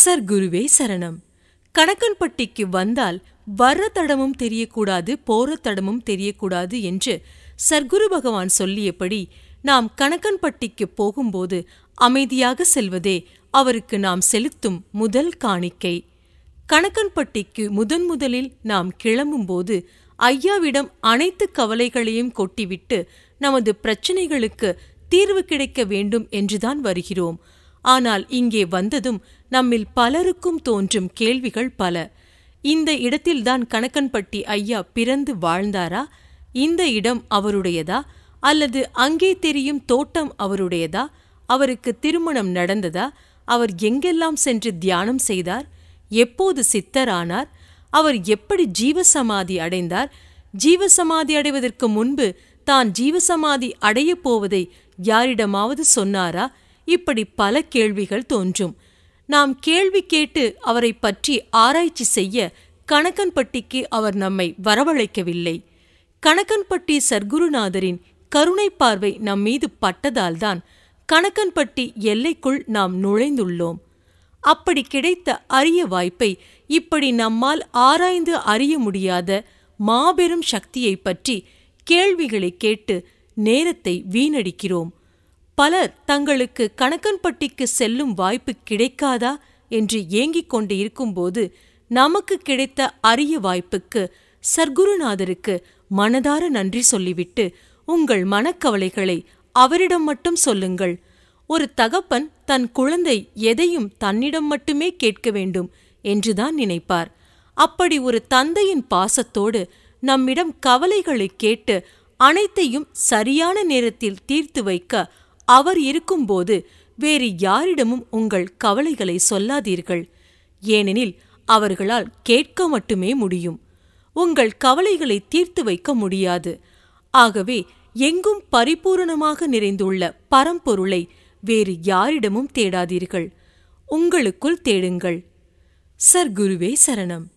sir குருவே சரணம் கணக்கன்பட்டிக்கு வந்தால் வர்ற தடமும் தெரியக்கூடாது போற தடமும் தெரியக்கூடாது என்று சர்க்குரு பகவான் சொல்லியபடி நாம் கணக்கன்பட்டிக்கு போகும்போது அமைதியாக செல்வதே அவருக்கு நாம் செலுத்தும் முதல் காணிக்கை கணக்கன்பட்டிக்கு முதன் முதலில் நாம் கிளம்பும்போது ஐயாவிடம் அனைத்து கவலைகளையும் கொட்டிவிட்டு நமது பிரச்சனைகளுக்கு தீர்வு கிடைக்க வேண்டும் என்றுதான் வருகிறோம் ஆனால் இங்கே வந்ததும் நம்மில் பலருக்கும் தோன்றும் கேள்விகள் பல இந்த இடத்தில்தான் கணக்கன்பட்டி ஐயா பிறந்து வாழ்ந்தாரா இந்த இடம் அவருடையதா அல்லது அங்கே தெரியும் தோட்டம் அவருடையதா அவருக்கு திருமணம் நடந்ததா அவர் எங்கெல்லாம் சென்று தியானம் செய்தார் எப்போது சித்தரானார் அவர் எப்படி ஜீவசமாதி அடைந்தார் ஜீவசமாதி அடைவதற்கு முன்பு தான் ஜீவசமாதி அடையப் போவதை யாரிடமாவது சொன்னாரா இப்படி பல கேள்விகள் தோன்றும் நாம் கேள்வி கேட்டு அவரை பற்றி ஆராய்ச்சி செய்ய கணக்கன்பட்டிக்கு அவர் நம்மை வரவழைக்கவில்லை கணக்கன்பட்டி சர்க்குருநாதரின் கருணை பார்வை நம் மீது பட்டதால்தான் கணக்கன்பட்டி எல்லைக்குள் நாம் நுழைந்துள்ளோம் அப்படி கிடைத்த அரிய வாய்ப்பை இப்படி நம்மால் ஆராய்ந்து அறிய முடியாத மாபெரும் சக்தியை பற்றி கேள்விகளை கேட்டு நேரத்தை வீணடிக்கிறோம் பலர் தங்களுக்கு கணக்கன்பட்டிக்கு செல்லும் வாய்ப்பு கிடைக்காதா என்று ஏங்கிக் கொண்டு இருக்கும்போது நமக்கு கிடைத்த அரிய வாய்ப்புக்கு சர்க்குருநாதருக்கு மனதார நன்றி சொல்லிவிட்டு உங்கள் மனக்கவலைகளை அவரிடம் மட்டும் சொல்லுங்கள் ஒரு தகப்பன் தன் குழந்தை எதையும் தன்னிடம் மட்டுமே கேட்க வேண்டும் என்றுதான் நினைப்பார் அப்படி ஒரு தந்தையின் பாசத்தோடு நம்மிடம் கவலைகளை கேட்டு அனைத்தையும் சரியான நேரத்தில் தீர்த்து வைக்க அவர் இருக்கும்போது வேறு யாரிடமும் உங்கள் கவலைகளை சொல்லாதீர்கள் ஏனெனில் அவர்களால் கேட்க மட்டுமே முடியும் உங்கள் கவலைகளை தீர்த்து வைக்க முடியாது ஆகவே எங்கும் பரிபூரணமாக நிறைந்துள்ள பரம்பொருளை வேறு யாரிடமும் தேடாதீர்கள் உங்களுக்குள் தேடுங்கள் சர் குருவே சரணம்